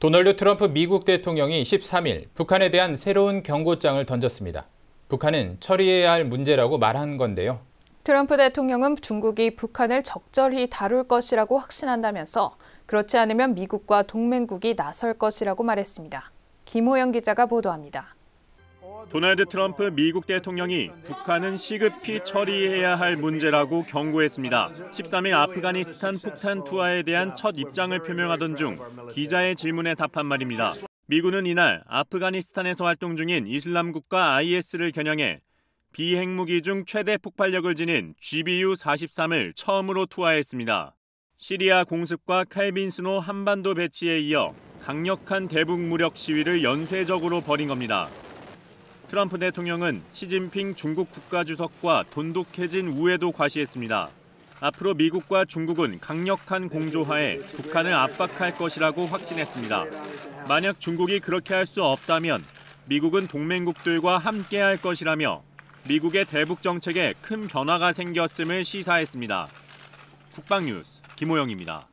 도널드 트럼프 미국 대통령이 13일 북한에 대한 새로운 경고장을 던졌습니다. 북한은 처리해야 할 문제라고 말한 건데요. 트럼프 대통령은 중국이 북한을 적절히 다룰 것이라고 확신한다면서 그렇지 않으면 미국과 동맹국이 나설 것이라고 말했습니다. 김호영 기자가 보도합니다. 도널드 트럼프 미국 대통령이 북한은 시급히 처리해야 할 문제라고 경고했습니다. 13일 아프가니스탄 폭탄 투하에 대한 첫 입장을 표명하던 중 기자의 질문에 답한 말입니다. 미군은 이날 아프가니스탄에서 활동 중인 이슬람국가 IS를 겨냥해 비핵무기 중 최대 폭발력을 지닌 GBU-43을 처음으로 투하했습니다. 시리아 공습과 칼빈스노 한반도 배치에 이어 강력한 대북 무력 시위를 연쇄적으로 벌인 겁니다. 트럼프 대통령은 시진핑 중국 국가주석과 돈독해진 우애도 과시했습니다. 앞으로 미국과 중국은 강력한 공조하에 북한을 압박할 것이라고 확신했습니다. 만약 중국이 그렇게 할 수 없다면 미국은 동맹국들과 함께할 것이라며 미국의 대북 정책에 큰 변화가 생겼음을 시사했습니다. 국방뉴스 김호영입니다.